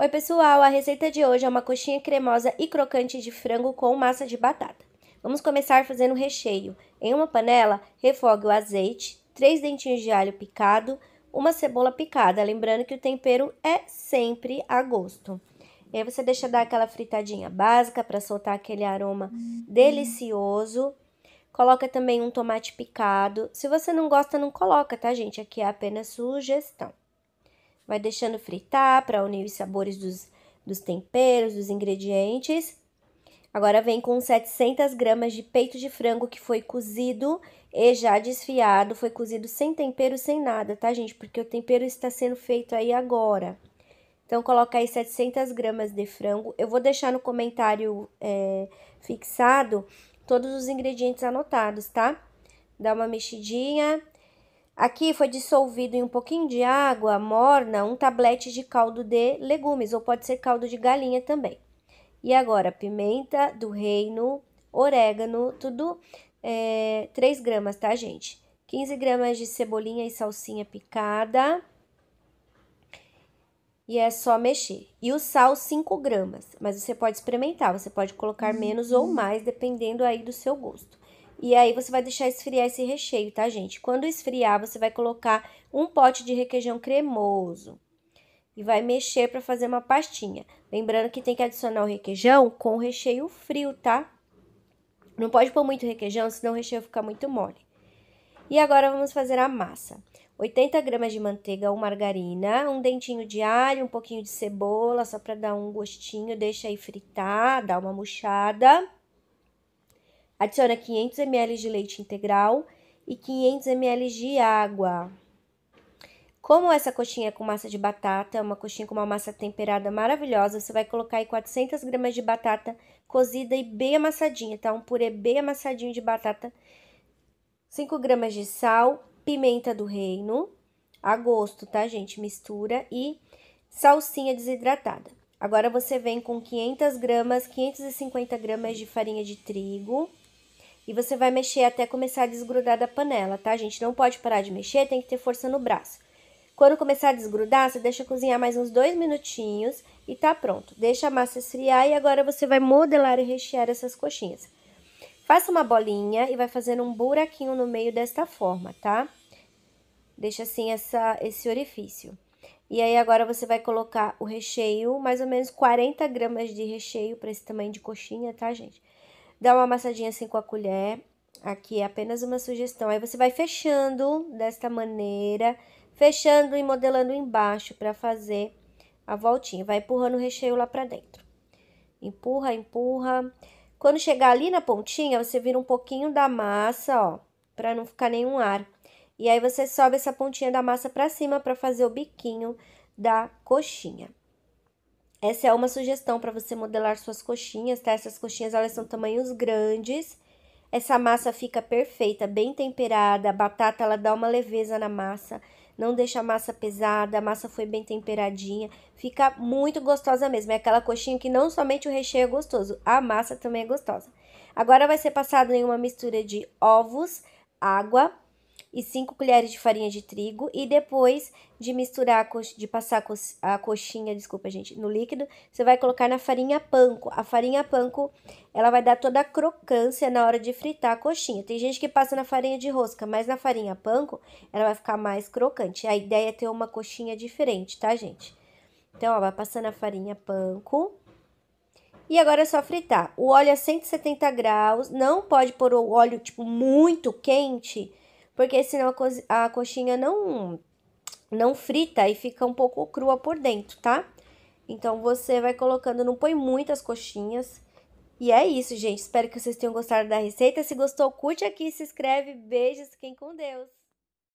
Oi, pessoal! A receita de hoje é uma coxinha cremosa e crocante de frango com massa de batata. Vamos começar fazendo o recheio. Em uma panela, refogue o azeite, 3 dentinhos de alho picado, uma cebola picada. Lembrando que o tempero é sempre a gosto. E aí você deixa dar aquela fritadinha básica para soltar aquele aroma uhum. delicioso. Coloca também um tomate picado. Se você não gosta, não coloca, tá, gente? Aqui é apenas sugestão. Vai deixando fritar para unir os sabores dos, dos temperos, dos ingredientes. Agora vem com 700 gramas de peito de frango que foi cozido e já desfiado. Foi cozido sem tempero, sem nada, tá, gente? Porque o tempero está sendo feito aí agora. Então, coloca aí 700 gramas de frango. Eu vou deixar no comentário é, fixado todos os ingredientes anotados, tá? Dá uma mexidinha Aqui foi dissolvido em um pouquinho de água morna um tablete de caldo de legumes, ou pode ser caldo de galinha também. E agora, pimenta do reino, orégano, tudo é, 3 gramas, tá, gente? 15 gramas de cebolinha e salsinha picada. E é só mexer. E o sal, 5 gramas. Mas você pode experimentar, você pode colocar menos ou uhum. mais, dependendo aí do seu gosto. E aí você vai deixar esfriar esse recheio, tá, gente? Quando esfriar, você vai colocar um pote de requeijão cremoso e vai mexer para fazer uma pastinha. Lembrando que tem que adicionar o requeijão com o recheio frio, tá? Não pode pôr muito requeijão, senão o recheio fica muito mole. E agora vamos fazer a massa. 80 gramas de manteiga ou margarina, um dentinho de alho, um pouquinho de cebola, só para dar um gostinho, deixa aí fritar, dá uma murchada. Adiciona 500 ml de leite integral e 500 ml de água. Como essa coxinha é com massa de batata, é uma coxinha com uma massa temperada maravilhosa, você vai colocar aí 400 gramas de batata cozida e bem amassadinha, tá? Um purê bem amassadinho de batata, 5 gramas de sal, pimenta do reino, a gosto, tá, gente? Mistura e salsinha desidratada. Agora você vem com 500 gramas, 550 gramas de farinha de trigo, e você vai mexer até começar a desgrudar da panela, tá, gente? Não pode parar de mexer, tem que ter força no braço. Quando começar a desgrudar, você deixa cozinhar mais uns dois minutinhos e tá pronto. Deixa a massa esfriar e agora você vai modelar e rechear essas coxinhas. Faça uma bolinha e vai fazendo um buraquinho no meio desta forma, tá? Deixa assim essa, esse orifício. E aí agora você vai colocar o recheio, mais ou menos 40 gramas de recheio para esse tamanho de coxinha, tá, gente? dá uma amassadinha assim com a colher. Aqui é apenas uma sugestão. Aí você vai fechando desta maneira, fechando e modelando embaixo para fazer a voltinha. Vai empurrando o recheio lá para dentro. Empurra, empurra. Quando chegar ali na pontinha, você vira um pouquinho da massa, ó, para não ficar nenhum ar. E aí você sobe essa pontinha da massa para cima para fazer o biquinho da coxinha. Essa é uma sugestão para você modelar suas coxinhas, tá? Essas coxinhas elas são tamanhos grandes. Essa massa fica perfeita, bem temperada. A batata ela dá uma leveza na massa, não deixa a massa pesada. A massa foi bem temperadinha, fica muito gostosa mesmo. É aquela coxinha que não somente o recheio é gostoso, a massa também é gostosa. Agora vai ser passado em uma mistura de ovos, água, e 5 colheres de farinha de trigo e depois de misturar, de passar a coxinha, desculpa gente, no líquido, você vai colocar na farinha panko. A farinha panko, ela vai dar toda a crocância na hora de fritar a coxinha. Tem gente que passa na farinha de rosca, mas na farinha panko, ela vai ficar mais crocante. A ideia é ter uma coxinha diferente, tá gente? Então, ó, vai passando a farinha panko. E agora é só fritar. O óleo a é 170 graus, não pode pôr o óleo, tipo, muito quente, porque senão a, co a coxinha não, não frita e fica um pouco crua por dentro, tá? Então, você vai colocando, não põe muitas coxinhas. E é isso, gente. Espero que vocês tenham gostado da receita. Se gostou, curte aqui, se inscreve. Beijos, fiquem com Deus.